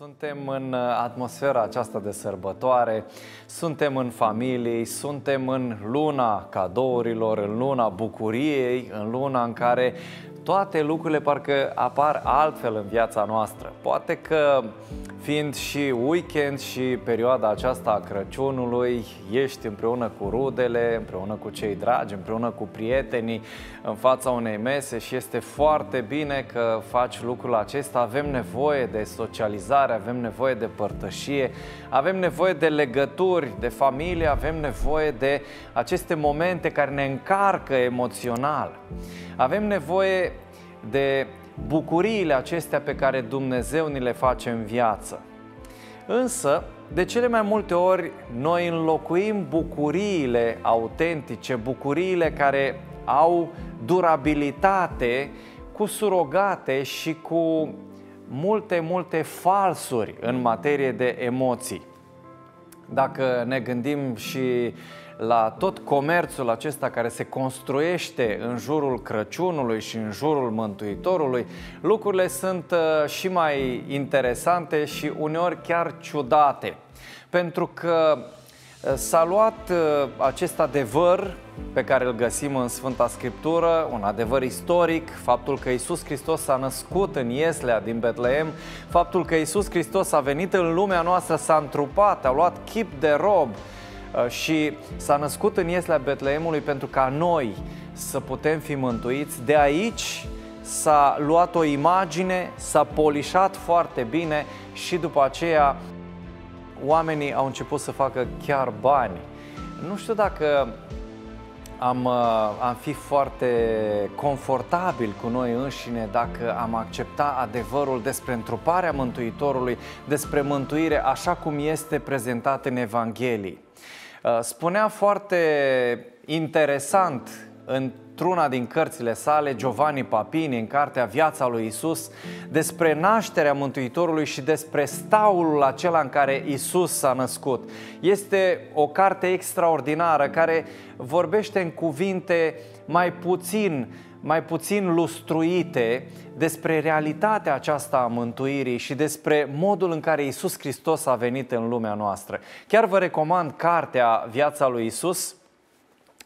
Suntem în uh, atmosfera aceasta de sărbătoare, suntem în familii, suntem în luna cadourilor, în luna bucuriei, în luna în care toate lucrurile parcă apar altfel în viața noastră. Poate că fiind și weekend și perioada aceasta a Crăciunului, ești împreună cu rudele, împreună cu cei dragi, împreună cu prietenii, în fața unei mese și este foarte bine că faci lucrul acesta. Avem nevoie de socializare cooperare, avem nevoie de părtășie, avem nevoie de legături, de familie, avem nevoie de aceste momente care ne încarcă emoțional. Avem nevoie de bucuriile acestea pe care Dumnezeu ni le face în viață. Însă, de cele mai multe ori, noi înlocuim bucuriile autentice, bucuriile care au durabilitate, cu surogate și cu multe, multe falsuri în materie de emoții. Dacă ne gândim și la tot comerțul acesta care se construiește în jurul Crăciunului și în jurul Mântuitorului, lucrurile sunt uh, și mai interesante și uneori chiar ciudate. Pentru că Eh, s-a luat eh, acest adevăr pe care îl găsim în Sfânta Scriptură, un adevăr istoric, faptul că Isus Hristos s-a născut în Ieslea din Betleem, faptul că Isus Hristos a venit în lumea noastră, s-a întrupat, a luat chip de rob eh, și s-a născut în Ieslea Betleemului pentru ca noi să putem fi mântuiți. De aici s-a luat o imagine, s-a polișat foarte bine și după aceea oamenii au început să facă chiar bani. Nu știu dacă am, uh, am fi foarte confortabil cu noi înșine dacă am accepta adevărul despre întruparea Mântuitorului, despre mântuire așa cum este prezentat în Evanghelii. Uh, spunea foarte interesant în într-una din cărțile sale, Giovanni Papini, în cartea Viața lui Isus, despre nașterea Mântuitorului și despre staulul acela în care Isus s-a născut. Este o carte extraordinară care vorbește în cuvinte mai puțin mai puțin lustruite despre realitatea aceasta a mântuirii și despre modul în care Isus Hristos a venit în lumea noastră. Chiar vă recomand cartea Viața lui Isus,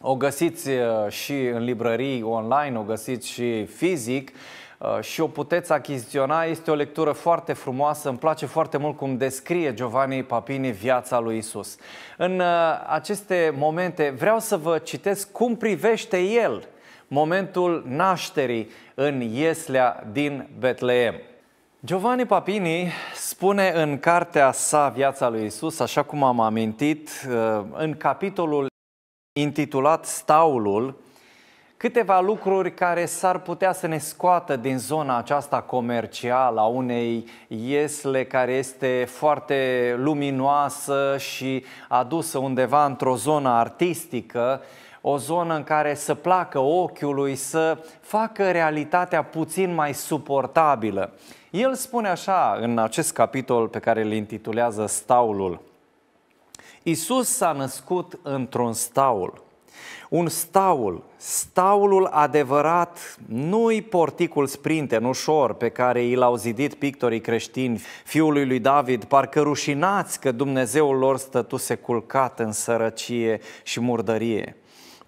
o găsiți uh, și în librării online, o găsiți și fizic uh, și o puteți achiziționa. Este o lectură foarte frumoasă, îmi place foarte mult cum descrie Giovanni Papini viața lui Isus. În uh, aceste momente vreau să vă citesc cum privește el momentul nașterii în Ieslea din Betleem. Giovanni Papini spune în cartea sa Viața lui Isus, așa cum am amintit, în capitolul intitulat Staulul, câteva lucruri care s-ar putea să ne scoată din zona aceasta comercială a unei iesle care este foarte luminoasă și adusă undeva într-o zonă artistică, o zonă în care să placă ochiului, să facă realitatea puțin mai suportabilă. El spune așa în acest capitol pe care îl intitulează Staulul. Isus s-a născut într-un staul. Un staul, staulul adevărat, nu-i porticul sprinte, nu ușor pe care i l-au zidit pictorii creștini fiului lui David, parcă rușinați că Dumnezeul lor stătuse culcat în sărăcie și murdărie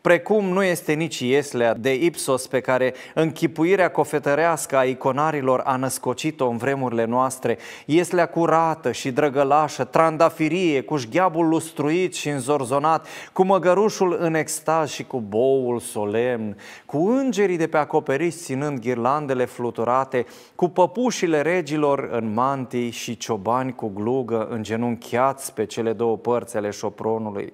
precum nu este nici ieslea de Ipsos pe care închipuirea cofetărească a iconarilor a născocit-o în vremurile noastre, ieslea curată și drăgălașă, trandafirie, cu șgheabul lustruit și înzorzonat, cu măgărușul în extaz și cu boul solemn, cu îngerii de pe acoperiș ținând ghirlandele fluturate, cu păpușile regilor în mantii și ciobani cu glugă în genunchiați pe cele două părți ale șopronului.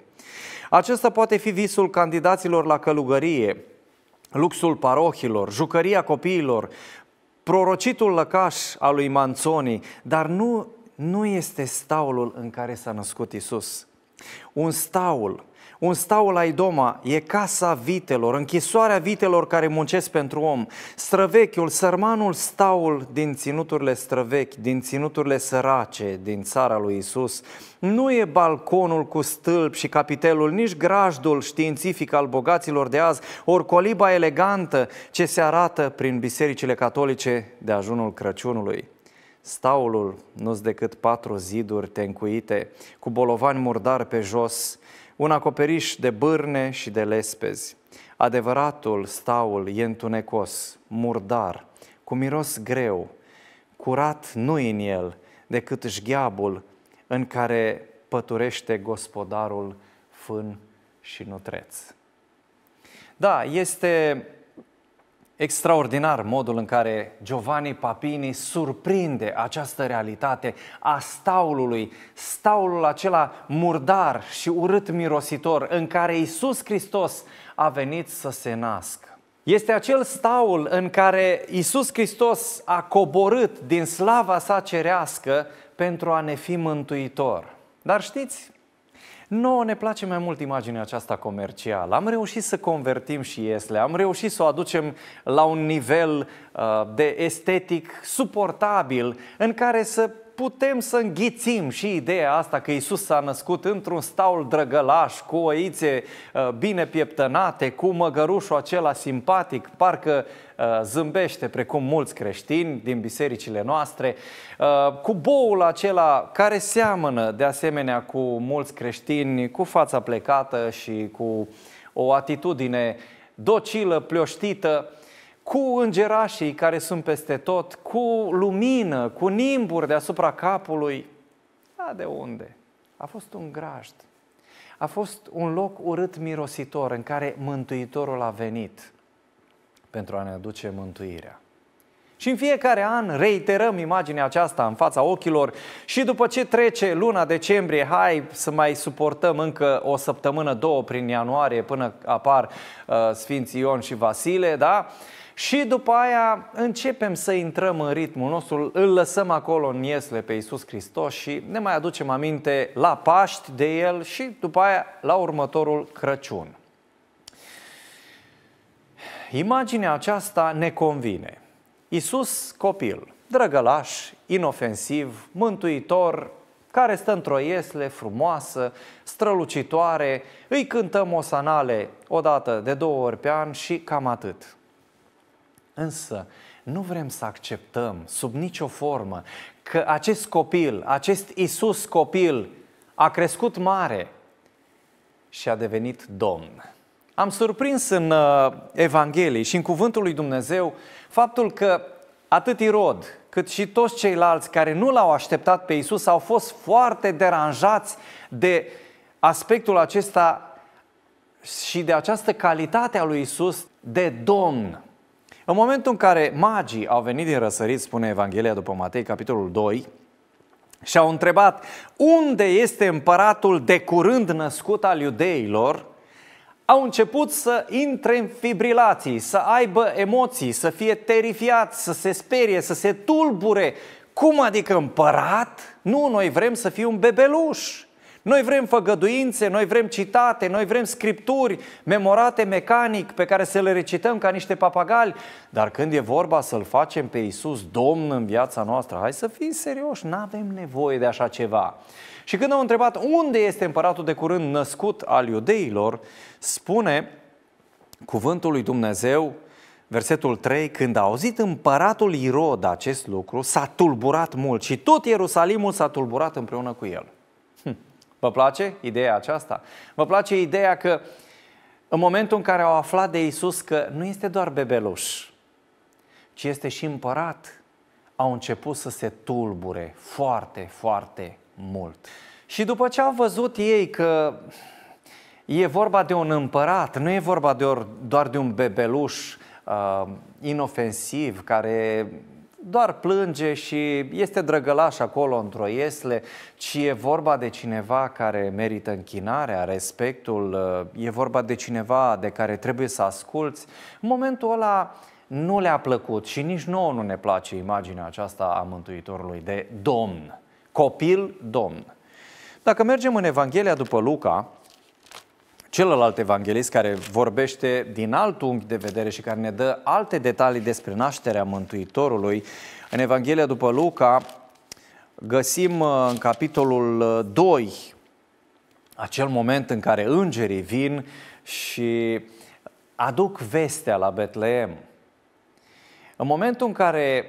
Acesta poate fi visul candidaților la călugărie, luxul parohilor, jucăria copiilor, prorocitul lăcaș al lui Manzoni, dar nu, nu este staulul în care s-a născut Isus. Un staul, un staul la Idoma e casa vitelor, închisoarea vitelor care muncesc pentru om. Străvechiul, sărmanul staul din ținuturile străvechi, din ținuturile sărace din țara lui Isus, nu e balconul cu stâlp și capitelul, nici grajdul științific al bogaților de azi, ori coliba elegantă ce se arată prin bisericile catolice de ajunul Crăciunului. Staulul nu-s decât patru ziduri tencuite, cu bolovani murdar pe jos, un acoperiș de bârne și de lespezi. Adevăratul staul e întunecos, murdar, cu miros greu, curat nu în el, decât șgheabul în care păturește gospodarul fân și nutreț. Da, este Extraordinar modul în care Giovanni Papini surprinde această realitate a staulului, staulul acela murdar și urât mirositor în care Isus Hristos a venit să se nască. Este acel staul în care Isus Hristos a coborât din slava sa cerească pentru a ne fi mântuitor. Dar știți, Nouă ne place mai mult imaginea aceasta comercială. Am reușit să convertim și Esle, am reușit să o aducem la un nivel uh, de estetic suportabil în care să putem să înghițim și ideea asta că Isus s-a născut într-un staul drăgălaș, cu oițe uh, bine pieptănate, cu măgărușul acela simpatic, parcă uh, zâmbește precum mulți creștini din bisericile noastre, uh, cu boul acela care seamănă de asemenea cu mulți creștini, cu fața plecată și cu o atitudine docilă, plioștită, cu îngerașii care sunt peste tot, cu lumină, cu nimburi deasupra capului. Da, de unde? A fost un grajd. A fost un loc urât mirositor în care Mântuitorul a venit pentru a ne aduce mântuirea. Și în fiecare an reiterăm imaginea aceasta în fața ochilor și după ce trece luna decembrie, hai să mai suportăm încă o săptămână, două prin ianuarie până apar uh, Sfinții Ion și Vasile, da? Uh, și după aia începem să intrăm în ritmul nostru, îl lăsăm acolo în iesle pe Iisus Hristos și ne mai aducem aminte la Paști de El și după aia la următorul Crăciun. Imaginea aceasta ne convine. Iisus copil, drăgălaș, inofensiv, mântuitor, care stă într-o iesle frumoasă, strălucitoare, îi cântăm osanale o odată de două ori pe an și cam atât. Însă, nu vrem să acceptăm sub nicio formă că acest copil, acest Isus copil, a crescut mare și a devenit domn. Am surprins în uh, Evanghelie și în Cuvântul lui Dumnezeu faptul că atât Irod, cât și toți ceilalți care nu l-au așteptat pe Isus au fost foarte deranjați de aspectul acesta și de această calitate a lui Isus de domn. În momentul în care magii au venit din răsărit, spune Evanghelia după Matei, capitolul 2, și au întrebat unde este împăratul de curând născut al iudeilor, au început să intre în fibrilații, să aibă emoții, să fie terifiați, să se sperie, să se tulbure. Cum adică împărat? Nu, noi vrem să fie un bebeluș. Noi vrem făgăduințe, noi vrem citate, noi vrem scripturi memorate mecanic pe care să le recităm ca niște papagali, dar când e vorba să-L facem pe Iisus Domn în viața noastră, hai să fim serioși, nu avem nevoie de așa ceva. Și când au întrebat unde este împăratul de curând născut al iudeilor, spune cuvântul lui Dumnezeu, versetul 3, când a auzit împăratul Irod acest lucru, s-a tulburat mult și tot Ierusalimul s-a tulburat împreună cu el. Vă place ideea aceasta? Vă place ideea că în momentul în care au aflat de Isus că nu este doar bebeluș, ci este și împărat, au început să se tulbure foarte, foarte mult. Și după ce au văzut ei că e vorba de un împărat, nu e vorba de or, doar de un bebeluș uh, inofensiv care doar plânge și este drăgălaș acolo într-o iesle, ci e vorba de cineva care merită închinarea, respectul, e vorba de cineva de care trebuie să asculți. În momentul ăla nu le-a plăcut și nici nouă nu ne place imaginea aceasta a Mântuitorului de domn, copil domn. Dacă mergem în Evanghelia după Luca, celălalt evanghelist care vorbește din alt unghi de vedere și care ne dă alte detalii despre nașterea Mântuitorului. În Evanghelia după Luca găsim uh, în capitolul 2 uh, acel moment în care îngerii vin și aduc vestea la Betleem. În momentul în care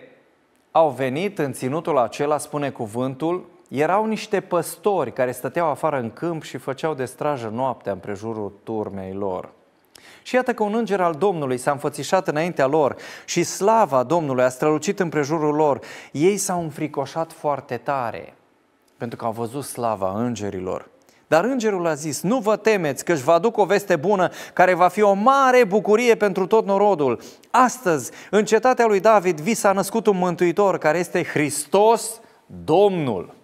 au venit în ținutul acela, spune cuvântul, erau niște păstori care stăteau afară în câmp și făceau de strajă noaptea împrejurul turmei lor. Și iată că un înger al Domnului s-a înfățișat înaintea lor și slava Domnului a strălucit împrejurul lor. Ei s-au înfricoșat foarte tare pentru că au văzut slava îngerilor. Dar îngerul a zis, nu vă temeți că își vă aduc o veste bună care va fi o mare bucurie pentru tot norodul. Astăzi, în cetatea lui David, vi s-a născut un mântuitor care este Hristos Domnul.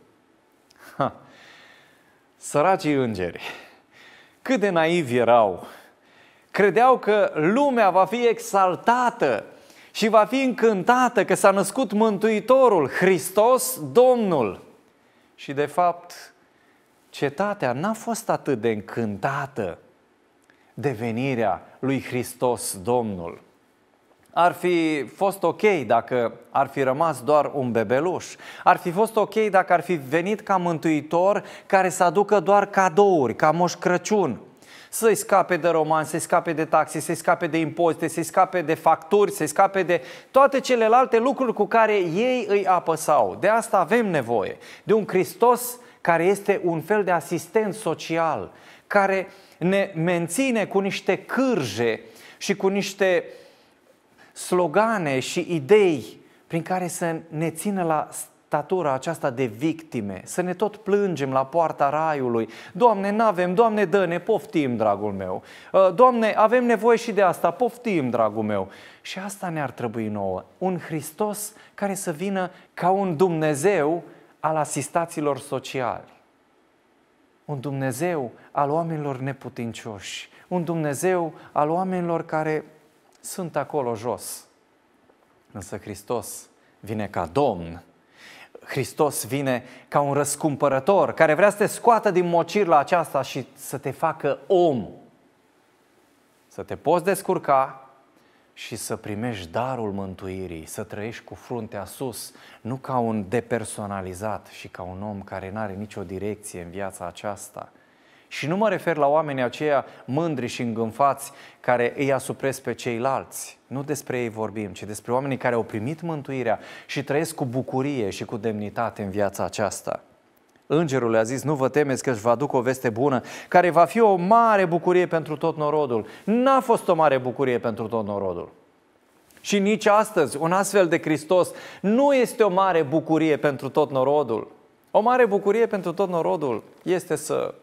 Săracii îngeri, cât de naivi erau! Credeau că lumea va fi exaltată și va fi încântată că s-a născut Mântuitorul, Hristos, Domnul. Și de fapt, cetatea n-a fost atât de încântată de venirea lui Hristos, Domnul. Ar fi fost ok dacă ar fi rămas doar un bebeluș. Ar fi fost ok dacă ar fi venit ca mântuitor care să aducă doar cadouri, ca moș Crăciun. Să-i scape de roman, să-i scape de taxe, să-i scape de impozite, să-i scape de facturi, să-i scape de toate celelalte lucruri cu care ei îi apăsau. De asta avem nevoie. De un Hristos care este un fel de asistent social, care ne menține cu niște cârje și cu niște uh, slogane și idei prin care să ne țină la statura aceasta de victime, să ne tot plângem la poarta raiului. Doamne, n-avem, Doamne, dă, ne poftim, dragul meu. Uh, Doamne, avem nevoie și de asta, poftim, dragul meu. Și asta ne-ar trebui nouă, un Hristos care să vină ca un Dumnezeu al asistaților sociali. Un Dumnezeu al oamenilor neputincioși, un Dumnezeu al oamenilor care sunt acolo jos. Însă Hristos vine ca Domn. Hristos vine ca un răscumpărător care vrea să te scoată din mocirla aceasta și să te facă om. Să te poți descurca și să primești darul mântuirii, să trăiești cu fruntea sus, nu ca un depersonalizat și ca un om care nu are nicio direcție în viața aceasta – și nu mă refer la oamenii aceia mândri și îngânfați care îi asupresc pe ceilalți. Nu despre ei vorbim, ci despre oamenii care au primit mântuirea și trăiesc cu bucurie și cu demnitate în viața aceasta. Îngerul le-a zis, nu vă temeți că își vă aduc o veste bună, care va fi o mare bucurie pentru tot norodul. N-a fost o mare bucurie pentru tot norodul. Și nici astăzi, un astfel de Hristos nu este o mare bucurie pentru tot norodul. O mare bucurie pentru tot norodul este să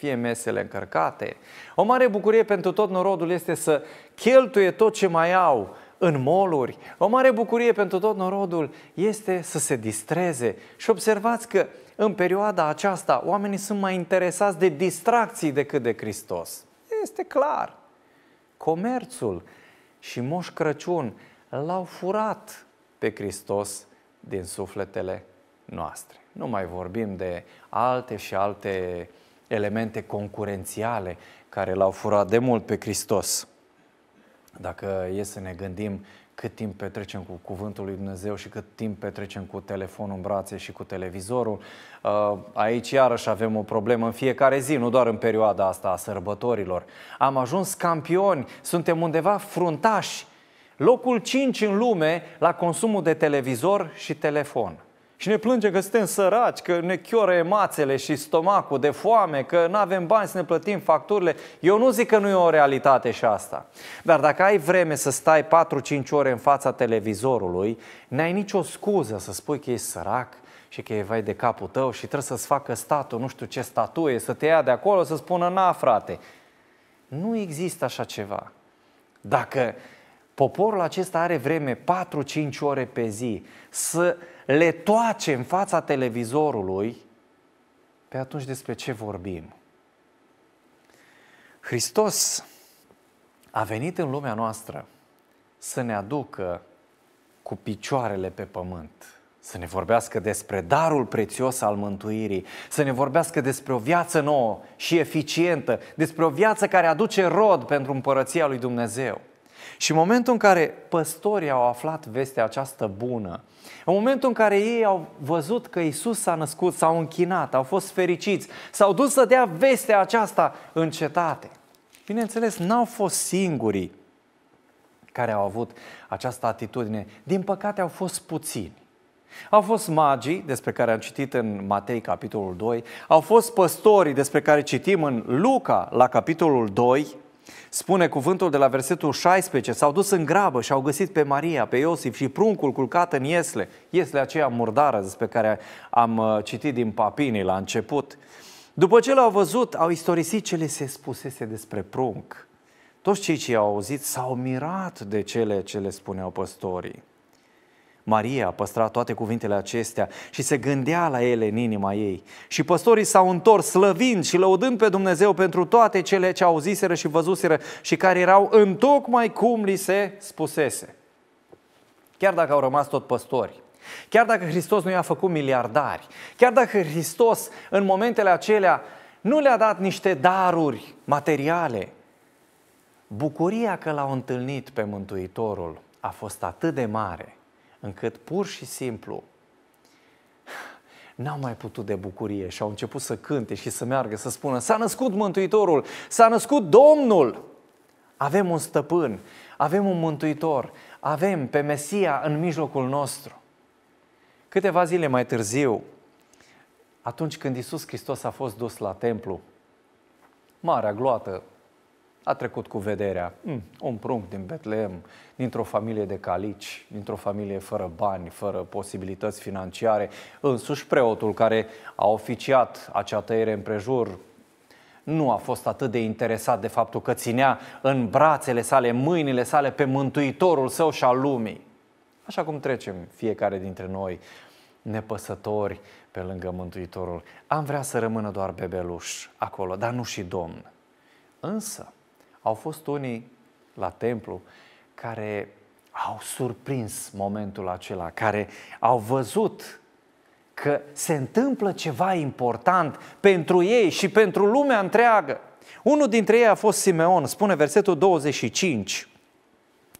fie mesele încărcate. O mare bucurie pentru tot norodul este să cheltuie tot ce mai au în moluri. O mare bucurie pentru tot norodul este să se distreze. Și observați că în perioada aceasta oamenii sunt mai interesați de distracții decât de Hristos. Este clar. Comerțul și Moș Crăciun l-au furat pe Hristos din sufletele noastre. Nu mai vorbim de alte și alte elemente concurențiale care l-au furat de mult pe Hristos. Dacă e să ne gândim cât timp petrecem cu Cuvântul lui Dumnezeu și cât timp petrecem cu telefonul în brațe și cu televizorul. Uh, aici iarăși avem o problemă în fiecare zi, nu doar în perioada asta a sărbătorilor. Am ajuns campioni, suntem undeva fruntași, locul 5 în lume la consumul de televizor și telefon. Și ne plângem că suntem săraci, că ne chioră emațele și stomacul de foame, că nu avem bani să ne plătim facturile. Eu nu zic că nu e o realitate și asta. Dar dacă ai vreme să stai 4-5 ore în fața televizorului, n-ai nicio scuză să spui că ești sărac, și că e vai de capul tău și trebuie să-ți facă statul, nu știu ce statuie, să te ia de acolo, să spună, na, frate. Nu există așa ceva. Dacă poporul acesta are vreme 4-5 ore pe zi să le toace în fața televizorului, pe atunci despre ce vorbim? Hristos a venit în lumea noastră să ne aducă cu picioarele pe pământ, să ne vorbească despre darul prețios al mântuirii, să ne vorbească despre o viață nouă și eficientă, despre o viață care aduce rod pentru împărăția lui Dumnezeu. Și în momentul în care păstorii au aflat vestea aceasta bună, în momentul în care ei au văzut că Isus s-a născut, s-au închinat, au fost fericiți, s-au dus să dea vestea aceasta în cetate. Bineînțeles, n-au fost singurii care au avut această atitudine. Din păcate au fost puțini. Au fost magii, despre care am citit în Matei, capitolul 2, au fost păstorii, despre care citim în Luca, la capitolul 2, Spune cuvântul de la versetul 16, s-au dus în grabă și au găsit pe Maria, pe Iosif și pruncul culcat în iesle, iesle aceea murdară despre care am uh, citit din papinii la început. După ce l-au văzut, au istorisit ce le se spusese despre prunc. Toți cei ce i-au auzit s-au mirat de cele ce le spuneau păstorii. Maria a păstrat toate cuvintele acestea și se gândea la ele în inima ei. Și păstorii s-au întors slăvind și lăudând pe Dumnezeu pentru toate cele ce auziseră și văzuseră și care erau întocmai cum li se spusese. Chiar dacă au rămas tot păstori, chiar dacă Hristos nu i-a făcut miliardari, chiar dacă Hristos în momentele acelea nu le-a dat niște daruri materiale, bucuria că l-au întâlnit pe Mântuitorul a fost atât de mare – încât pur și simplu n-au mai putut de bucurie și au început să cânte și să meargă, să spună s-a născut Mântuitorul, s-a născut Domnul. Avem un stăpân, avem un mântuitor, avem pe Mesia în mijlocul nostru. Câteva zile mai târziu, atunci când Isus Hristos a fost dus la templu, marea gloată a trecut cu vederea. Mm, un prunc din Betlehem, dintr-o familie de calici, dintr-o familie fără bani, fără posibilități financiare. Însuși preotul care a oficiat acea tăiere împrejur nu a fost atât de interesat de faptul că ținea în brațele sale, mâinile sale pe Mântuitorul său și al lumii. Așa cum trecem fiecare dintre noi nepăsători pe lângă Mântuitorul. Am vrea să rămână doar bebeluș acolo, dar nu și Domn. Însă, au fost unii la templu care au surprins momentul acela, care au văzut că se întâmplă ceva important pentru ei și pentru lumea întreagă. Unul dintre ei a fost Simeon, spune versetul 25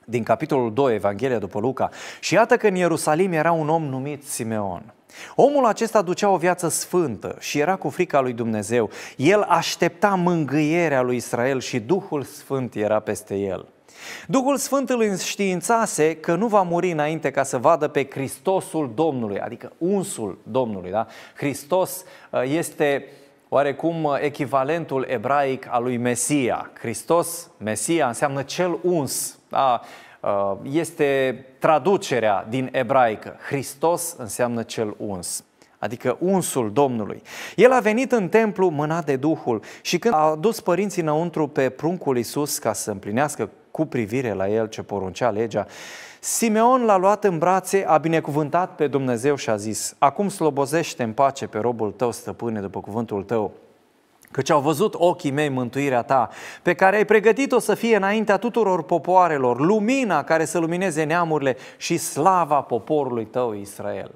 din capitolul 2, Evanghelia după Luca. Și iată că în Ierusalim era un om numit Simeon. Omul acesta ducea o viață sfântă și era cu frica lui Dumnezeu. El aștepta mângâierea lui Israel și Duhul Sfânt era peste el. Duhul Sfânt îl înștiințase că nu va muri înainte ca să vadă pe Hristosul Domnului, adică unsul Domnului. Da? Hristos uh, este oarecum uh, echivalentul ebraic al lui Mesia. Hristos, Mesia, înseamnă cel uns. Da? Uh, este traducerea din ebraică. Hristos înseamnă cel uns adică unsul Domnului. El a venit în templu mânat de Duhul și când a dus părinții înăuntru pe pruncul Isus ca să împlinească cu privire la el ce poruncea legea, Simeon l-a luat în brațe, a binecuvântat pe Dumnezeu și a zis, Acum slobozește în pace pe robul tău, stăpâne, după cuvântul tău, Căci au văzut ochii mei mântuirea ta, pe care ai pregătit-o să fie înaintea tuturor popoarelor, lumina care să lumineze neamurile și slava poporului tău Israel.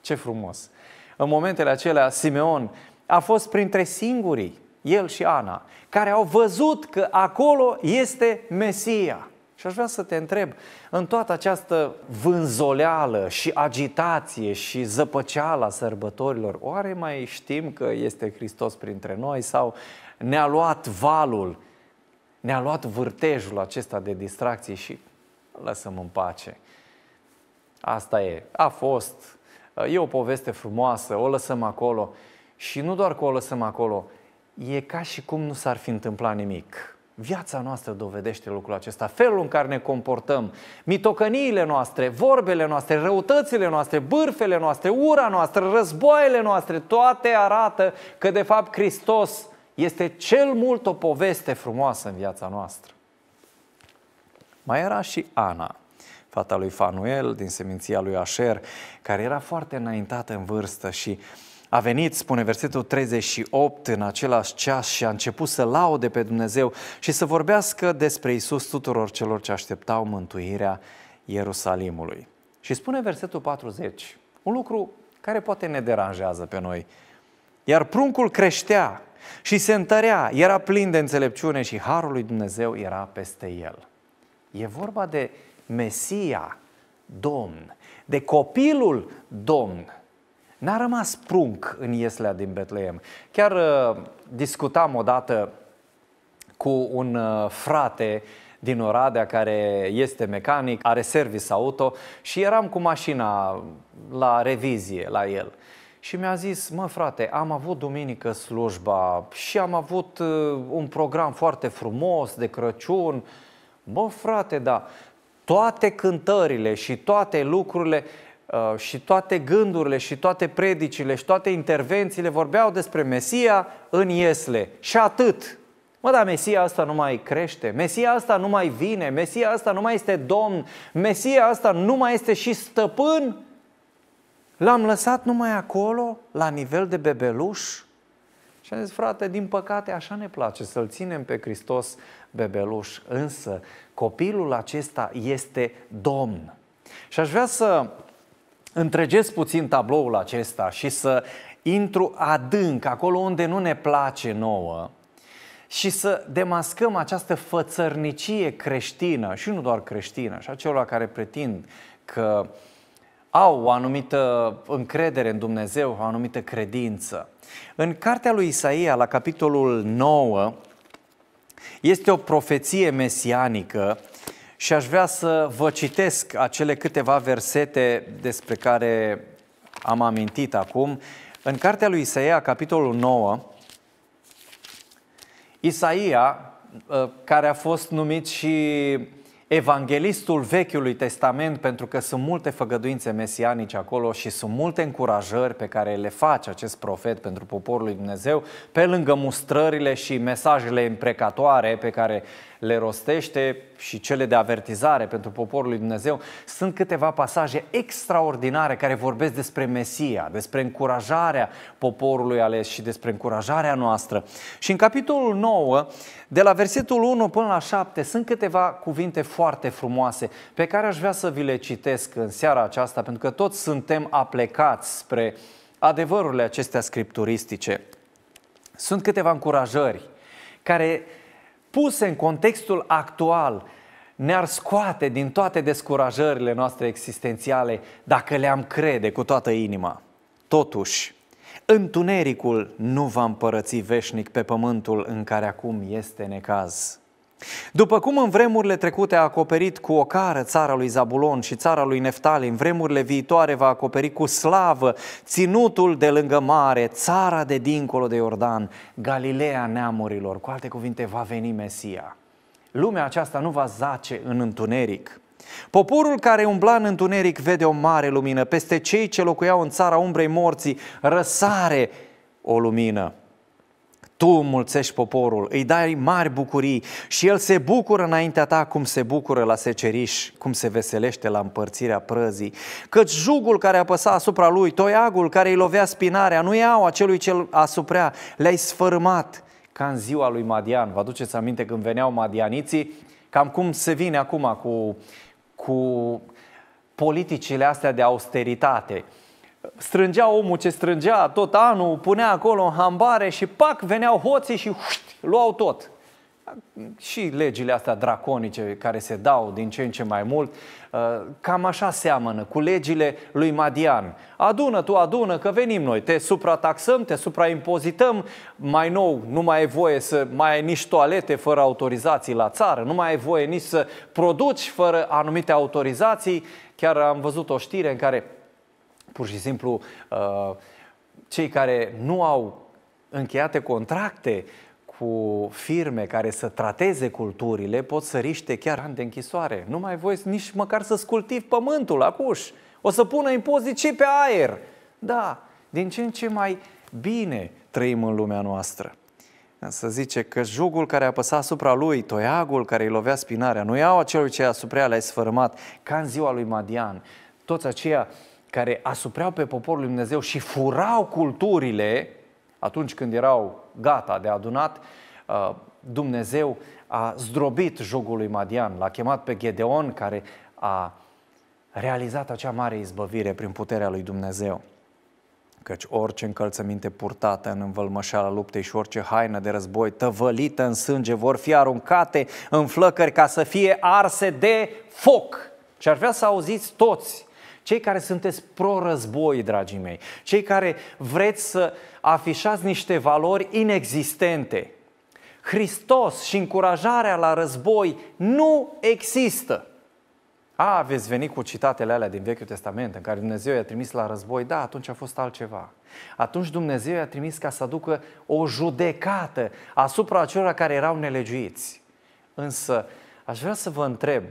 Ce frumos! În momentele acelea, Simeon a fost printre singurii el și Ana, care au văzut că acolo este Mesia. Și aș vrea să te întreb, în toată această vânzoleală și agitație și zăpăceala sărbătorilor, oare mai știm că este Hristos printre noi sau ne-a luat valul, ne-a luat vârtejul acesta de distracție și lăsăm în pace. Asta e, a fost, e o poveste frumoasă, o lăsăm acolo și nu doar că o lăsăm acolo, e ca și cum nu s-ar fi întâmplat nimic. Viața noastră dovedește lucrul acesta, felul în care ne comportăm, mitocăniile noastre, vorbele noastre, răutățile noastre, bârfele noastre, ura noastră, războaiele noastre, toate arată că de fapt Hristos este cel mult o poveste frumoasă în viața noastră. Mai era și Ana, fata lui Fanuel din seminția lui Asher, care era foarte înaintată în vârstă și uh, a venit, spune versetul 38, în același ceas și a început să laude pe Dumnezeu și să vorbească despre Isus tuturor celor ce așteptau mântuirea Ierusalimului. Și spune versetul 40, un lucru care poate ne deranjează pe noi. Iar pruncul creștea și se întărea, era plin de înțelepciune și harul lui Dumnezeu era peste el. E vorba de Mesia, Domn, de copilul Domn, N-a rămas prunc în ieslea din Betleem. Chiar uh, discutam odată cu un uh, frate din Oradea care este mecanic, are service auto și eram cu mașina la revizie la el. Și mi-a zis, mă frate, am avut duminică slujba și am avut uh, un program foarte frumos de Crăciun. Mă frate, da, toate cântările și toate lucrurile Uh, și toate gândurile și toate predicile și toate intervențiile vorbeau despre Mesia în Iesle. Și atât. Mă, dar Mesia asta nu mai crește, Mesia asta nu mai vine, Mesia asta nu mai este domn, Mesia asta nu mai este și stăpân. L-am lăsat numai acolo, la nivel de bebeluș. Și am zis, frate, din păcate așa ne place să-L ținem pe Hristos bebeluș. Însă copilul acesta este domn. Și aș vrea să întregesc puțin tabloul acesta și să intru adânc acolo unde nu ne place nouă și să demascăm această fățărnicie creștină și nu doar creștină, și acelor care pretind că au o anumită încredere în Dumnezeu, o anumită credință. În cartea lui Isaia, la capitolul 9, este o profeție mesianică și aș vrea să vă citesc acele câteva versete despre care am amintit acum. În cartea lui Isaia, capitolul 9, Isaia, ă, care a fost numit și evanghelistul Vechiului Testament, pentru că sunt multe făgăduințe mesianice acolo și sunt multe încurajări pe care le face acest profet pentru poporul lui Dumnezeu, pe lângă mustrările și mesajele imprecatoare pe care le rostește și cele de avertizare pentru poporul lui Dumnezeu, sunt câteva pasaje extraordinare care vorbesc despre Mesia, despre încurajarea poporului ales și despre încurajarea noastră. Și în capitolul 9, de la versetul 1 până la 7, sunt câteva cuvinte foarte frumoase pe care aș vrea să vi le citesc în seara aceasta, pentru că toți suntem aplecați spre adevărurile acestea scripturistice. Sunt câteva încurajări care puse în contextul actual, ne-ar scoate din toate descurajările noastre existențiale dacă le-am crede cu toată inima. Totuși, întunericul nu va împărăți veșnic pe pământul în care acum este necaz. După cum în vremurile trecute a acoperit cu ocară țara lui Zabulon și țara lui Neftali, în vremurile viitoare va acoperi cu slavă ținutul de lângă mare, țara de dincolo de Iordan, Galileea neamurilor. Cu alte cuvinte, va veni Mesia. Lumea aceasta nu va zace în întuneric. Poporul care umbla în întuneric vede o mare lumină. Peste cei ce locuiau în țara umbrei morții răsare o lumină tu mulțești poporul, îi dai mari bucurii și el se bucură înaintea ta cum se bucură la seceriș, cum se veselește la împărțirea prăzii. Căci jugul care apăsa asupra lui, toiagul care îi lovea spinarea, nu iau acelui cel asuprea, le-ai sfărâmat ca în ziua lui Madian. Vă aduceți aminte când veneau madianiții? Cam cum se vine acum cu, cu politicile astea de austeritate – strângea omul ce strângea tot anul, punea acolo în hambare și pac, veneau hoții și huști, luau tot. Și legile astea draconice care se dau din ce în ce mai mult, uh, cam așa seamănă cu legile lui Madian. Adună tu, adună, că venim noi, te suprataxăm, te supraimpozităm, mai nou nu mai ai voie să mai ai nici toalete fără autorizații la țară, nu mai ai voie nici să produci fără anumite autorizații. Chiar am văzut o știre în care pur și simplu uh, cei care nu au încheiate contracte cu firme care să trateze culturile pot să riște chiar ani de închisoare. Nu mai voi nici măcar să scultiv pământul acuși. O să pună impozit și pe aer. Da, din ce în ce mai bine trăim în lumea noastră. Să zice că jugul care apăsa asupra lui, toiagul care îi lovea spinarea, nu iau acelui ce asupra le-ai sfărâmat, ca în ziua lui Madian. Toți aceia care asupreau pe poporul lui Dumnezeu și furau culturile, atunci când erau gata de adunat, uh, Dumnezeu a zdrobit jugul lui Madian, l-a chemat pe Gedeon care a realizat acea mare izbăvire prin puterea lui Dumnezeu. Căci orice încălțăminte purtată în învălmășala luptei și orice haină de război tăvălită în sânge vor fi aruncate în flăcări ca să fie arse de foc. Și ar vrea să auziți toți cei care sunteți pro-război, dragii mei, cei care vreți să afișați niște valori inexistente. Hristos și încurajarea la război nu există. A, veți veni cu citatele alea din Vechiul Testament în care Dumnezeu i-a trimis la război, da, atunci a fost altceva. Atunci Dumnezeu i-a trimis ca să aducă o judecată asupra celor care erau nelegiuiți. Însă, aș vrea să vă întreb,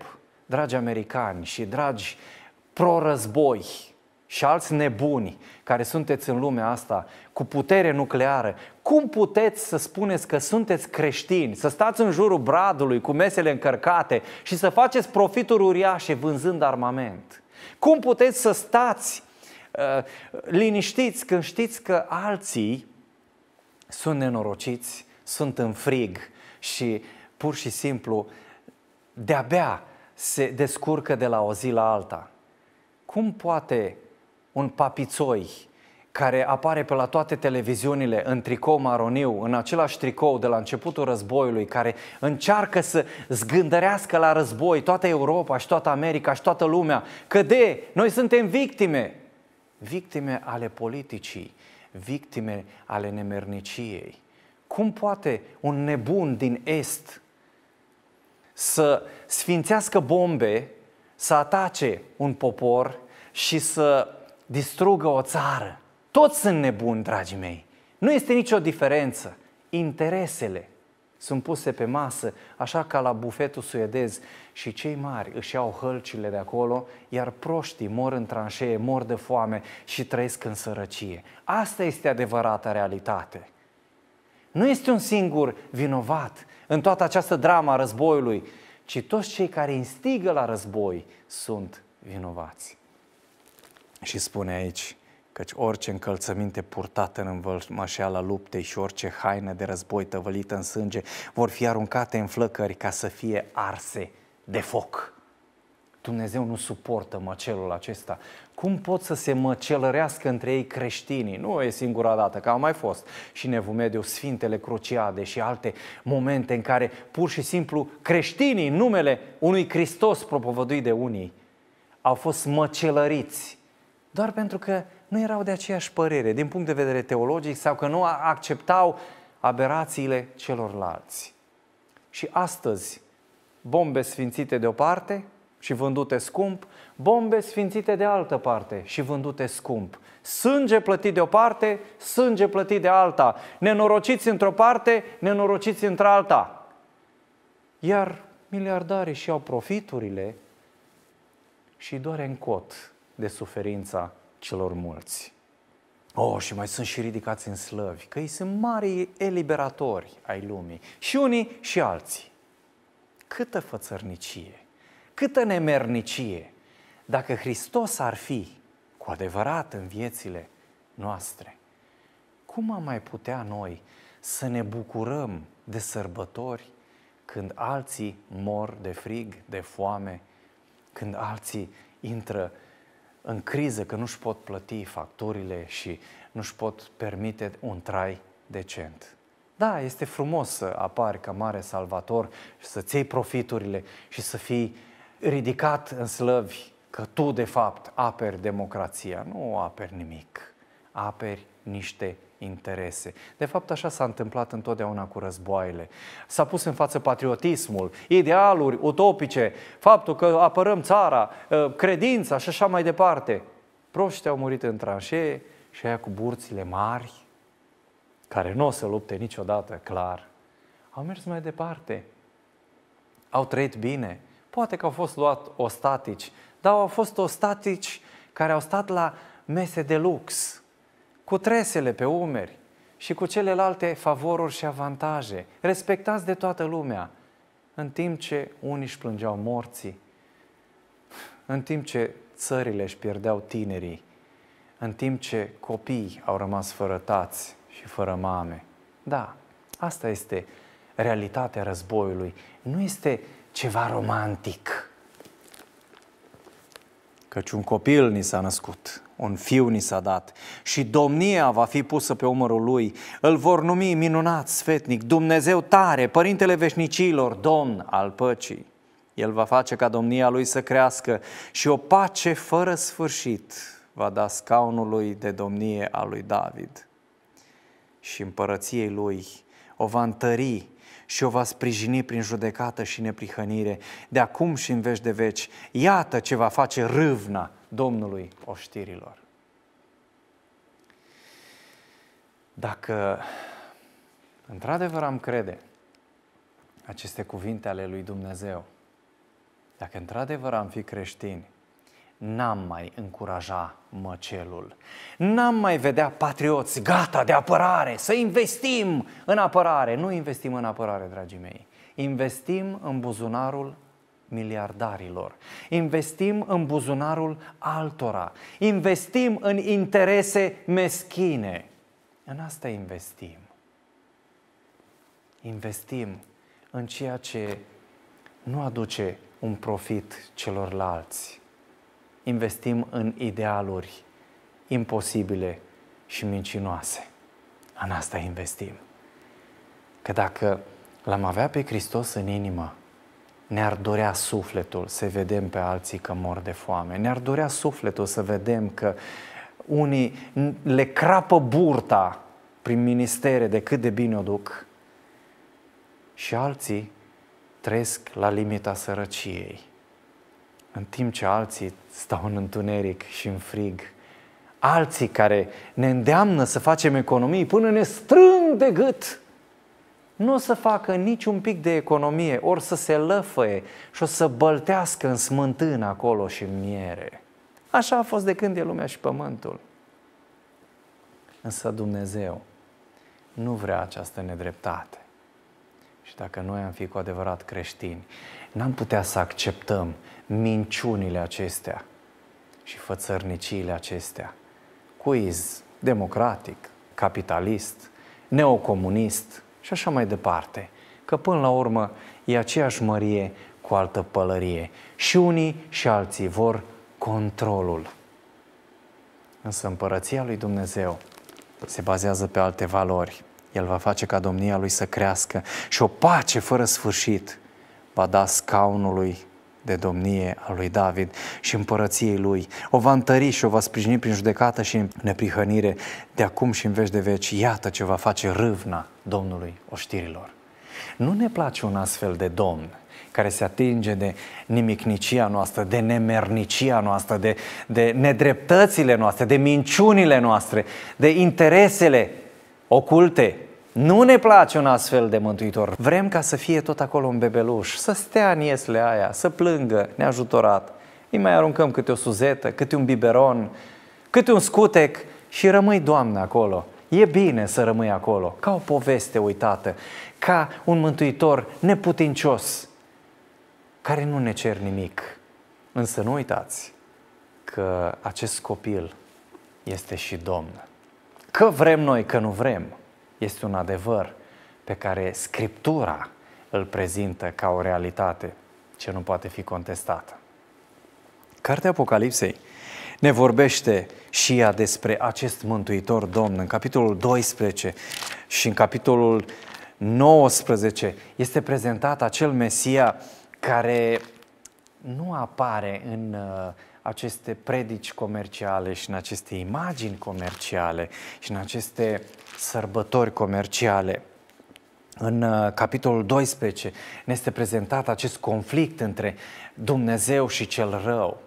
dragi americani și dragi prorăzboi și alți nebuni care sunteți în lumea asta cu putere nucleară, cum puteți să spuneți că sunteți creștini, să stați în jurul bradului cu mesele încărcate și să faceți profituri uriașe vânzând armament? Cum puteți să stați uh, liniștiți când știți că alții sunt nenorociți, sunt în frig și pur și simplu de-abia se descurcă de la o zi la alta? Cum poate un papițoi care apare pe la toate televiziunile în tricou maroniu, în același tricou de la începutul războiului, care încearcă să zgândărească la război toată Europa și toată America și toată lumea, că de, noi suntem victime, victime ale politicii, victime ale nemerniciei. Cum poate un nebun din Est să sfințească bombe să atace un popor și să distrugă o țară. Toți sunt nebuni, dragii mei. Nu este nicio diferență. Interesele sunt puse pe masă, așa ca la bufetul suedez și cei mari își iau hălcile de acolo, iar proștii mor în tranșee, mor de foame și trăiesc în sărăcie. Asta este adevărata realitate. Nu este un singur vinovat în toată această drama războiului, ci toți cei care instigă la război sunt vinovați. Și spune aici, căci orice încălțăminte purtată în învălmășeala luptei și orice haină de război tăvălită în sânge vor fi aruncate în flăcări ca să fie arse de foc. Dumnezeu nu suportă măcelul acesta. Cum pot să se măcelărească între ei creștinii? Nu e singura dată, că au mai fost și Nevumediu, Sfintele Cruciade și alte momente în care pur și simplu creștinii, numele unui Hristos propovăduit de unii, au fost măcelăriți doar pentru că nu erau de aceeași părere din punct de vedere teologic sau că nu acceptau aberațiile celorlalți. Și astăzi, bombe sfințite de o parte, și vândute scump, bombe sfințite de altă parte și vândute scump, sânge plătit de o parte, sânge plătit de alta, nenorociți într-o parte, nenorociți într-alta. Iar miliardarii și-au profiturile și doare în cot de suferința celor mulți. Oh, și mai sunt și ridicați în slăvi, că ei sunt mari eliberatori ai lumii, și unii și alții. Câtă fățărnicie! câtă nemernicie dacă Hristos ar fi cu adevărat în viețile noastre. Cum am mai putea noi să ne bucurăm de sărbători când alții mor de frig, de foame, când alții intră în criză, că nu-și pot plăti facturile și nu-și pot permite un trai decent. Da, este frumos să apari ca mare salvator și să-ți iei profiturile și să fii ridicat în slăvi că tu, de fapt, aperi democrația. Nu aperi nimic, aperi niște interese. De fapt, așa s-a întâmplat întotdeauna cu războaiele. S-a pus în față patriotismul, idealuri utopice, faptul că apărăm țara, ă, credința și așa mai departe. Proștii au murit în tranșee și aia cu burțile mari, care nu o să lupte niciodată, clar, au mers mai departe. Au trăit bine, Poate că au fost luat ostatici, dar au fost ostatici care au stat la mese de lux, cu tresele pe umeri și cu celelalte favoruri și avantaje, respectați de toată lumea, în timp ce unii își plângeau morții, în timp ce țările își pierdeau tinerii, în timp ce copiii au rămas fără tați și fără mame. Da, asta este realitatea războiului. Nu este ceva romantic. Căci un copil ni s-a născut, un fiu ni s-a dat și domnia va fi pusă pe umărul lui. Îl vor numi minunat, sfetnic, Dumnezeu tare, Părintele veșnicilor, Domn al păcii. El va face ca domnia lui să crească și o pace fără sfârșit va da scaunului de domnie a lui David și împărăției lui o va întări și o va sprijini prin judecată și neprihănire, de acum și în veci de veci. Iată ce va face râvna Domnului oștirilor. Dacă într-adevăr am crede aceste cuvinte ale lui Dumnezeu, dacă într-adevăr am fi creștini, n-am mai încuraja măcelul. N-am mai vedea patrioți, gata de apărare, să investim în apărare. Nu investim în apărare, dragii mei. Investim în buzunarul miliardarilor. Investim în buzunarul altora. Investim în interese meschine. În asta investim. Investim în ceea ce nu aduce un profit celorlalți investim în idealuri imposibile și mincinoase. În asta investim. Că dacă l-am avea pe Hristos în inimă, ne-ar dorea sufletul să vedem pe alții că mor de foame. Ne-ar dorea sufletul să vedem că unii le crapă burta prin ministere de cât de bine o duc și alții trăiesc la limita sărăciei în timp ce alții stau în întuneric și în frig. Alții care ne îndeamnă să facem economii până ne strâng de gât. Nu o să facă nici un pic de economie, ori să se lăfăie și o să băltească în smântână acolo și în miere. Așa a fost de când e lumea și pământul. Însă Dumnezeu nu vrea această nedreptate. Și dacă noi am fi cu adevărat creștini, n-am putea să acceptăm minciunile acestea și fățărniciile acestea. Quiz democratic, capitalist, neocomunist și așa mai departe. Că până la urmă e aceeași mărie cu altă pălărie. Și unii și alții vor controlul. Însă împărăția lui Dumnezeu se bazează pe alte valori. El va face ca domnia lui să crească și o pace fără sfârșit va da scaunului de domnie a lui David și împărăției lui. O va întări și o va sprijini prin judecată și neprihănire de acum și în veci de veci. Iată ce va face râvna Domnului oștirilor. Nu ne place un astfel de domn care se atinge de nimicnicia noastră, de nemernicia noastră, de, de nedreptățile noastre, de minciunile noastre, de interesele oculte nu ne place un astfel de mântuitor. Vrem ca să fie tot acolo un bebeluș, să stea în iesle aia, să plângă neajutorat. Îi mai aruncăm câte o suzetă, câte un biberon, câte un scutec și rămâi, Doamne, acolo. E bine să rămâi acolo, ca o poveste uitată, ca un mântuitor neputincios, care nu ne cer nimic. Însă nu uitați că acest copil este și Domn. Că vrem noi, că nu vrem – este un adevăr pe care Scriptura îl prezintă ca o realitate ce nu poate fi contestată. Cartea Apocalipsei ne vorbește și ea despre acest Mântuitor Domn în capitolul 12 și în capitolul 19 este prezentat acel Mesia care nu apare în uh, aceste predici comerciale și în aceste imagini comerciale și în aceste sărbători comerciale. În uh, capitolul 12 ne este prezentat acest conflict între Dumnezeu și cel rău.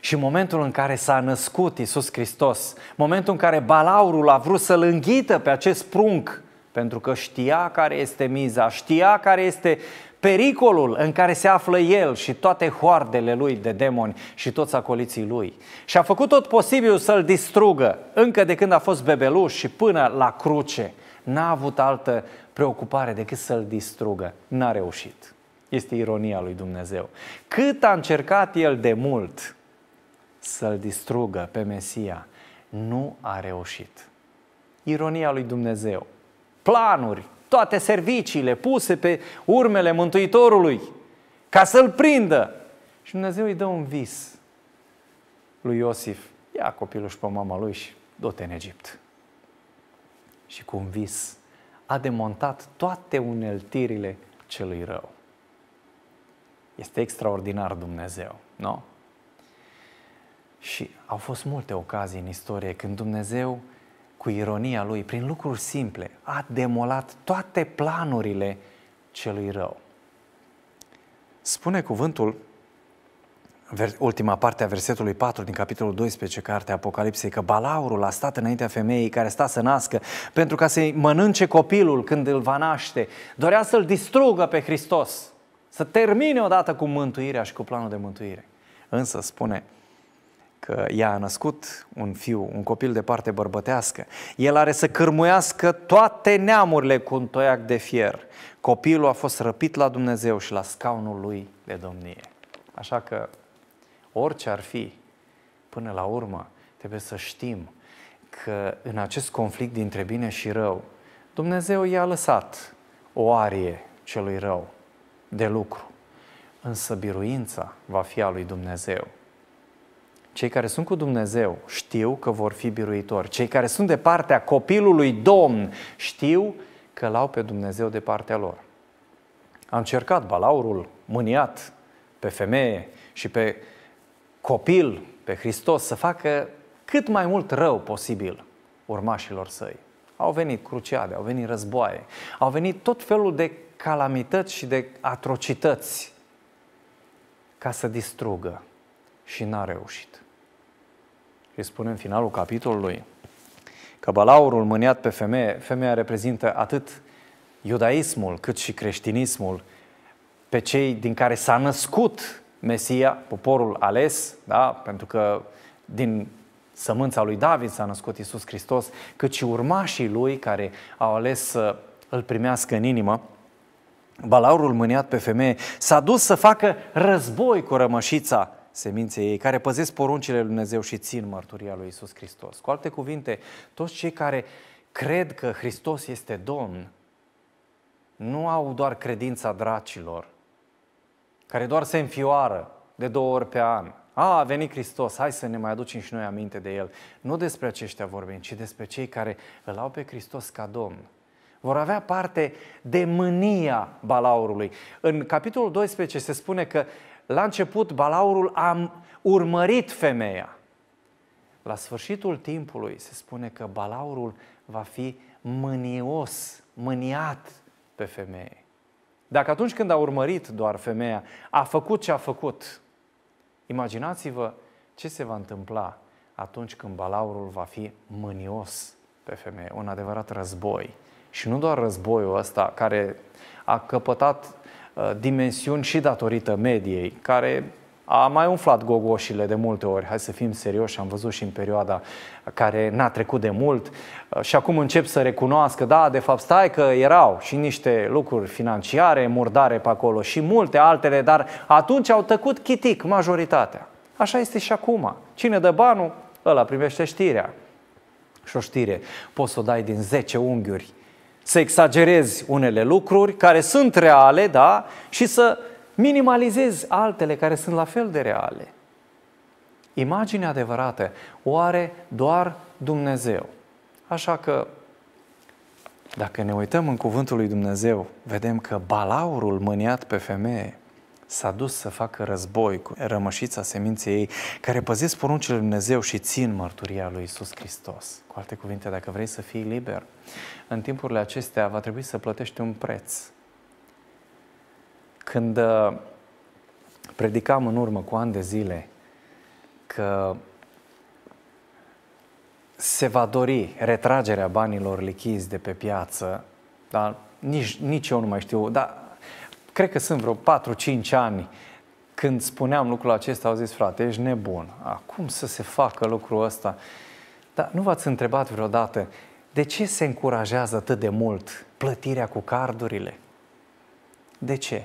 Și momentul în care s-a născut Isus Hristos, momentul în care balaurul a vrut să-l înghită pe acest prunc, pentru că știa care este miza, știa care este pericolul în care se află el și toate hoardele lui de demoni și toți acoliții lui. Și a făcut tot posibil să-l distrugă, încă de când a fost bebeluș și până la cruce. N-a avut altă preocupare decât să-l distrugă. N-a reușit. Este ironia lui Dumnezeu. Cât a încercat el de mult să-l distrugă pe Mesia, nu a reușit. Ironia lui Dumnezeu. Planuri toate serviciile puse pe urmele Mântuitorului ca să-l prindă. Și Dumnezeu îi dă un vis lui Iosif. Ia copilul și pe mama lui și du-te în Egipt. Și cu un vis a demontat toate uneltirile celui rău. Este extraordinar Dumnezeu, nu? Și au fost multe ocazii în istorie când Dumnezeu cu ironia lui, prin lucruri simple, a demolat toate planurile celui rău. Spune cuvântul, ultima parte a versetului 4 din capitolul 12, cartea Apocalipsei, că balaurul a stat înaintea femeii care sta să nască pentru ca să-i mănânce copilul când îl va naște. Dorea să-l distrugă pe Hristos, să termine odată cu mântuirea și cu planul de mântuire. Însă, spune că ea a născut un fiu, un copil de parte bărbătească. El are să cârmuiască toate neamurile cu un toiac de fier. Copilul a fost răpit la Dumnezeu și la scaunul lui de domnie. Așa că, orice ar fi, până la urmă, trebuie să știm că în acest conflict dintre bine și rău, Dumnezeu i-a lăsat o arie celui rău de lucru. Însă biruința va fi a lui Dumnezeu. Cei care sunt cu Dumnezeu știu că vor fi biruitori. Cei care sunt de partea copilului Domn știu că l-au pe Dumnezeu de partea lor. Am încercat balaurul mâniat pe femeie și pe copil, pe Hristos, să facă cât mai mult rău posibil urmașilor săi. Au venit cruciade, au venit războaie, au venit tot felul de calamități și de atrocități ca să distrugă și n-a reușit îi spune în finalul capitolului că balaurul mâniat pe femeie, femeia reprezintă atât iudaismul cât și creștinismul, pe cei din care s-a născut Mesia, poporul ales, da? pentru că din sămânța lui David s-a născut Isus Hristos, cât și urmașii lui care au ales să îl primească în inimă. Balaurul mâniat pe femeie s-a dus să facă război cu rămășița seminței ei, care păzesc poruncile lui Dumnezeu și țin mărturia lui Isus Hristos. Cu alte cuvinte, toți cei care cred că Hristos este Domn, nu au doar credința dracilor, care doar se înfioară de două ori pe an. A, a venit Hristos, hai să ne mai aducem și noi aminte de El. Nu despre aceștia vorbim, ci despre cei care îl au pe Hristos ca Domn. Vor avea parte de mânia balaurului. În capitolul 12 se spune că la început, balaurul a urmărit femeia. La sfârșitul timpului se spune că balaurul va fi mânios, mâniat pe femeie. Dacă atunci când a urmărit doar femeia, a făcut ce a făcut, imaginați-vă ce se va întâmpla atunci când balaurul va fi mânios pe femeie, un adevărat război. Și nu doar războiul ăsta care a căpătat Uh, dimensiuni și datorită mediei, care a mai umflat gogoșile de multe ori, hai să fim serioși, am văzut și în perioada care n-a trecut de mult uh, și acum încep să recunoască, da, de fapt stai că erau și niște lucruri financiare, murdare pe acolo și multe altele, dar atunci au tăcut chitic majoritatea. Așa este și acum. Cine dă banul, ăla primește știrea. Și o știre poți să o dai din 10 unghiuri să exagerezi unele lucruri care sunt reale, da, și să minimalizezi altele care sunt la fel de reale. Imagine adevărată o are doar Dumnezeu. Așa că, dacă ne uităm în cuvântul lui Dumnezeu, vedem că balaurul mâniat pe femeie s-a dus să facă război cu rămășița seminței ei, care păzesc poruncile lui Dumnezeu și țin mărturia lui Isus Hristos. Cu alte cuvinte, dacă vrei să fii liber, în timpurile acestea va trebui să plătești un preț. Când uh, predicam în urmă cu ani de zile că se va dori retragerea banilor lichizi de pe piață, dar nici, nici eu nu mai știu, dar cred că sunt vreo 4-5 ani când spuneam lucrul acesta, au zis, frate, ești nebun. Acum să se facă lucrul ăsta? Dar nu v-ați întrebat vreodată de ce se încurajează atât de mult plătirea cu cardurile? De ce?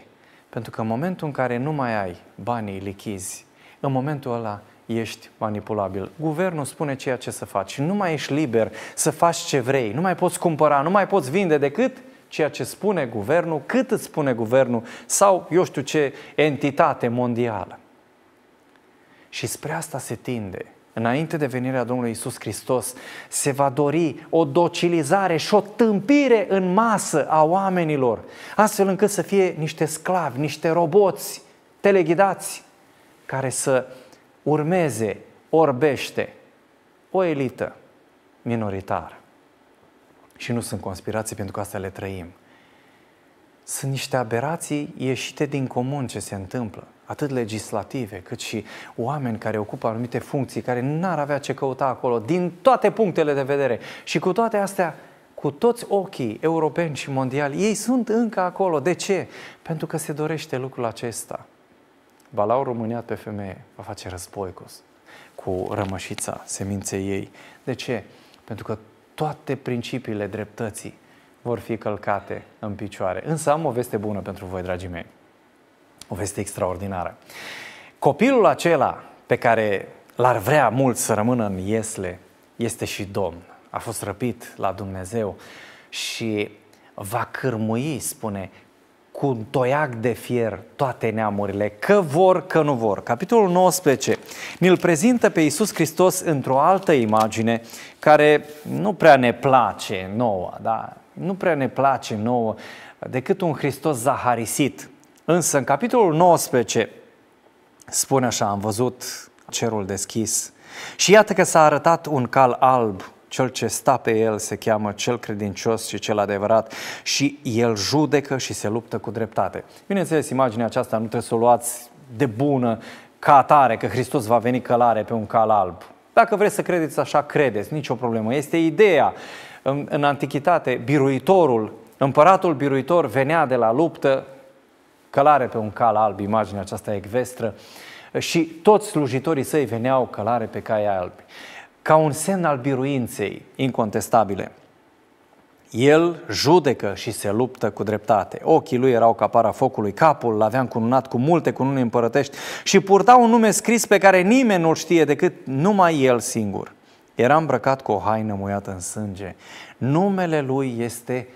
Pentru că în momentul în care nu mai ai banii lichizi, în momentul ăla ești manipulabil. Guvernul spune ceea ce să faci. Nu mai ești liber să faci ce vrei. Nu mai poți cumpăra, nu mai poți vinde decât ceea ce spune guvernul, cât îți spune guvernul sau eu știu ce entitate mondială. Și spre asta se tinde. Înainte de venirea Domnului Isus Hristos, se va dori o docilizare și o tâmpire în masă a oamenilor, astfel încât să fie niște sclavi, niște roboți teleghidați, care să urmeze orbește o elită minoritară și nu sunt conspirații pentru că astea le trăim. Sunt niște aberații ieșite din comun ce se întâmplă, atât legislative, cât și oameni care ocupă anumite funcții, care n-ar avea ce căuta acolo, din toate punctele de vedere. Și cu toate astea, cu toți ochii europeni și mondiali, ei sunt încă acolo. De ce? Pentru că se dorește lucrul acesta. Balau România pe femeie va face război cu, cu rămășița seminței ei. De ce? Pentru că toate principiile dreptății vor fi călcate în picioare. Însă am o veste bună pentru voi, dragii mei. O veste extraordinară. Copilul acela pe care l-ar vrea mult să rămână în Iesle este și Domn. A fost răpit la Dumnezeu și va cârmui, spune, cu un toiac de fier toate neamurile, că vor, că nu vor. Capitolul 19 ne-l prezintă pe Iisus Hristos într-o altă imagine care nu prea ne place nouă, da? nu prea ne place nouă, decât un Hristos zaharisit. Însă în capitolul 19 spune așa, am văzut cerul deschis și iată că s-a arătat un cal alb cel ce sta pe el se cheamă cel credincios și cel adevărat și el judecă și se luptă cu dreptate. Bineînțeles, imaginea aceasta nu trebuie să o luați de bună ca atare, că Hristos va veni călare pe un cal alb. Dacă vreți să credeți așa, credeți, nicio problemă. Este ideea. În, în antichitate, biruitorul, împăratul biruitor venea de la luptă, călare pe un cal alb, imaginea aceasta ecvestră, și toți slujitorii săi veneau călare pe cai albi ca un semn al biruinței incontestabile. El judecă și se luptă cu dreptate. Ochii lui erau ca para focului, capul l-avea încununat cu multe cununi împărătești și purta un nume scris pe care nimeni nu știe decât numai el singur. Era îmbrăcat cu o haină muiată în sânge. Numele lui este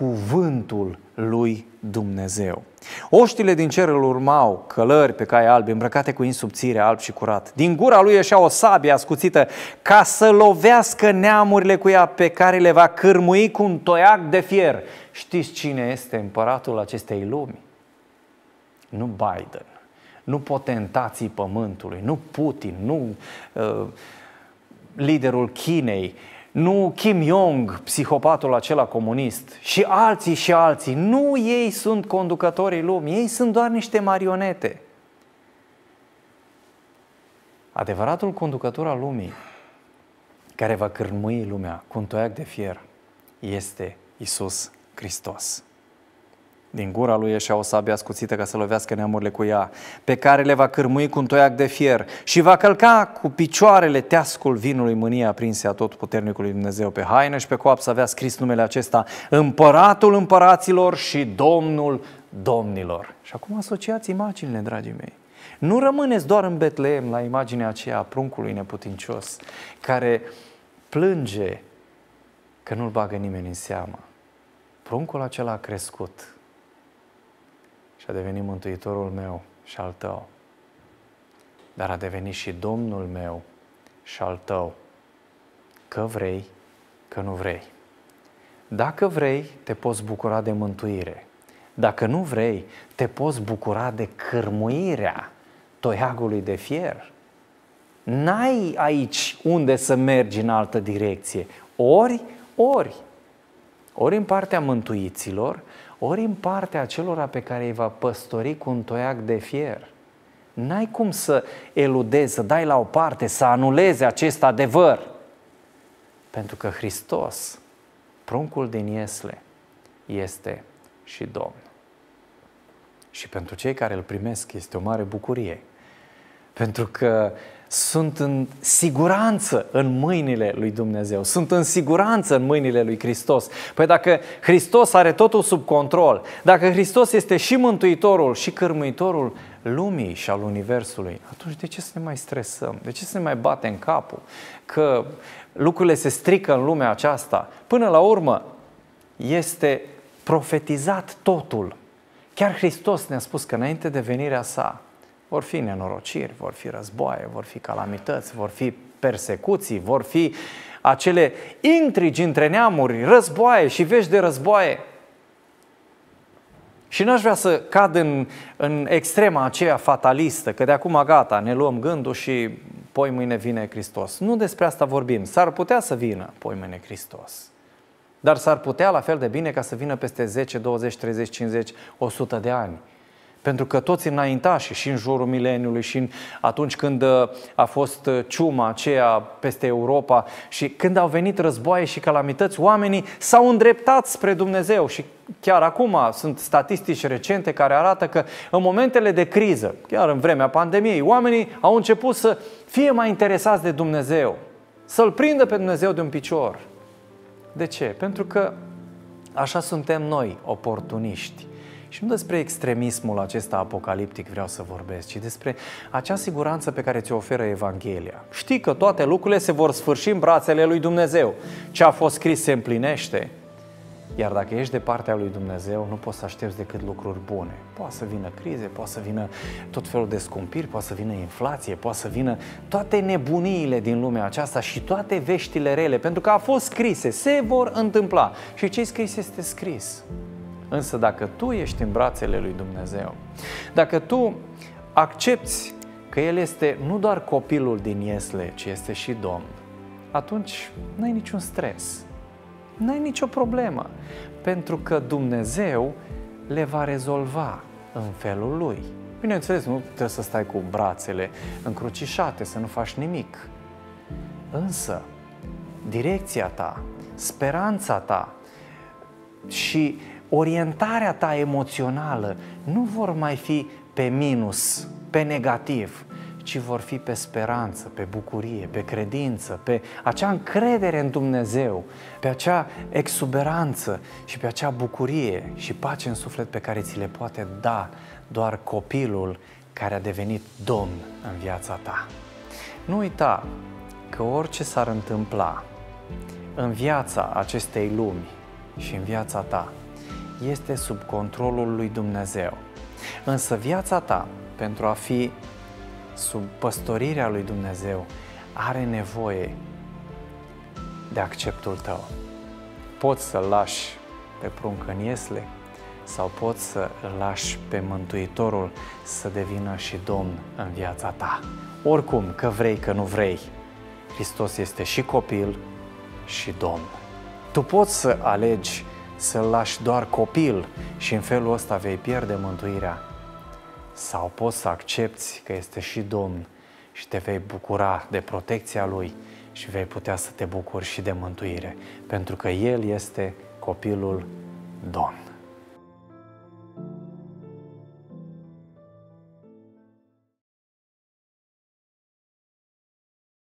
cuvântul lui Dumnezeu. Oștile din cer îl urmau, călări pe cai albi, îmbrăcate cu insubțire, alb și curat. Din gura lui ieșea o sabie ascuțită ca să lovească neamurile cu ea pe care le va cârmui cu un toiac de fier. Știți cine este împăratul acestei lumi? Nu Biden, nu potentații pământului, nu Putin, nu uh, liderul Chinei, uh, nu Kim Jong, psihopatul acela comunist, și alții și alții. Nu ei sunt conducătorii lumii, ei sunt doar niște marionete. Adevăratul conducător al lumii, care va cârmâi lumea cu un toiac de fier, este Isus Hristos. Din gura lui ieșea o sabie ascuțită ca să lovească neamurile cu ea, pe care le va cârmui cu un toiac de fier și va călca cu picioarele teascul vinului mânie aprinse a tot puternicului Dumnezeu pe haină și pe coapsă avea scris numele acesta Împăratul împăraților și Domnul domnilor. Și acum asociați imaginile, dragii mei. Nu rămâneți doar în Betleem la imaginea aceea a pruncului neputincios care plânge că nu-l bagă nimeni în seamă. Pruncul acela a crescut, a devenit Mântuitorul meu și al tău, dar a devenit și Domnul meu și al tău, că vrei, că nu vrei. Dacă vrei, te poți bucura de mântuire. Dacă nu vrei, te poți bucura de cărmuirea toiagului de fier. N-ai aici unde să mergi în altă direcție. Ori, ori. Ori în partea mântuiților, ori în partea acelora pe care îi va păstori cu un toiac de fier. N-ai cum să eludezi, să dai la o parte, să anuleze acest adevăr. Pentru că Hristos, pruncul din Iesle, este și Domn. Și pentru cei care îl primesc este o mare bucurie. Pentru că sunt în siguranță în mâinile lui Dumnezeu, sunt în siguranță în mâinile lui Hristos. Păi dacă Hristos are totul sub control, dacă Hristos este și Mântuitorul și Cărmuitorul lumii și al Universului, atunci de ce să ne mai stresăm? De ce să ne mai batem capul? Că lucrurile se strică în lumea aceasta. Până la urmă, este profetizat totul. Chiar Hristos ne-a spus că înainte de venirea sa, vor fi nenorociri, vor fi războaie, vor fi calamități, vor fi persecuții, vor fi acele intrigi între neamuri, războaie și vești de războaie. Și n-aș vrea să cad în, în extrema aceea fatalistă, că de acum gata, ne luăm gândul și poi mâine vine Hristos. Nu despre asta vorbim. S-ar putea să vină poi mâine Hristos. Dar s-ar putea la fel de bine ca să vină peste 10, 20, 30, 50, 100 de ani. Pentru că toți înaintașii și în jurul mileniului și în, atunci când uh, a fost uh, ciuma aceea peste Europa și când au venit războaie și calamități, oamenii s-au îndreptat spre Dumnezeu și chiar acum sunt statistici recente care arată că în momentele de criză, chiar în vremea pandemiei, oamenii au început să fie mai interesați de Dumnezeu, să-L prindă pe Dumnezeu de un picior. De ce? Pentru că așa suntem noi, oportuniști. Și nu despre extremismul acesta apocaliptic vreau să vorbesc, ci despre acea siguranță pe care ți-o oferă Evanghelia. Știi că toate lucrurile se vor sfârși în brațele lui Dumnezeu. Ce a fost scris se împlinește. Iar dacă ești de partea lui Dumnezeu, nu poți să aștepți decât lucruri bune. Poate să vină crize, poate să vină tot felul de scumpiri, poate să vină inflație, poate să vină toate nebuniile din lumea aceasta și toate veștile rele, pentru că a fost scrise, se vor întâmpla. Și ce scris este scris. Însă dacă tu ești în brațele lui Dumnezeu, dacă tu accepti că El este nu doar copilul din Iesle, ci este și Domn, atunci nu ai niciun stres, nu ai nicio problemă, pentru că Dumnezeu le va rezolva în felul Lui. Bineînțeles, nu trebuie să stai cu brațele încrucișate, să nu faci nimic. Însă, direcția ta, speranța ta și orientarea ta emoțională nu vor mai fi pe minus, pe negativ, ci vor fi pe speranță, pe bucurie, pe credință, pe acea încredere în Dumnezeu, pe acea exuberanță și pe acea bucurie și pace în suflet pe care ți le poate da doar copilul care a devenit domn în viața ta. Nu uita că orice s-ar întâmpla în viața acestei lumi și în viața ta, este sub controlul lui Dumnezeu. Însă viața ta, pentru a fi sub păstorirea lui Dumnezeu, are nevoie de acceptul tău. Poți să-l lași pe pruncă în iesle sau poți să îl lași pe Mântuitorul să devină și Domn în viața ta. Oricum, că vrei, că nu vrei, Hristos este și copil și Domn. Tu poți să alegi să-l lași doar copil și în felul ăsta vei pierde mântuirea. Sau poți să accepti că este și Domn și te vei bucura de protecția Lui și vei putea să te bucuri și de mântuire, pentru că El este copilul Domn.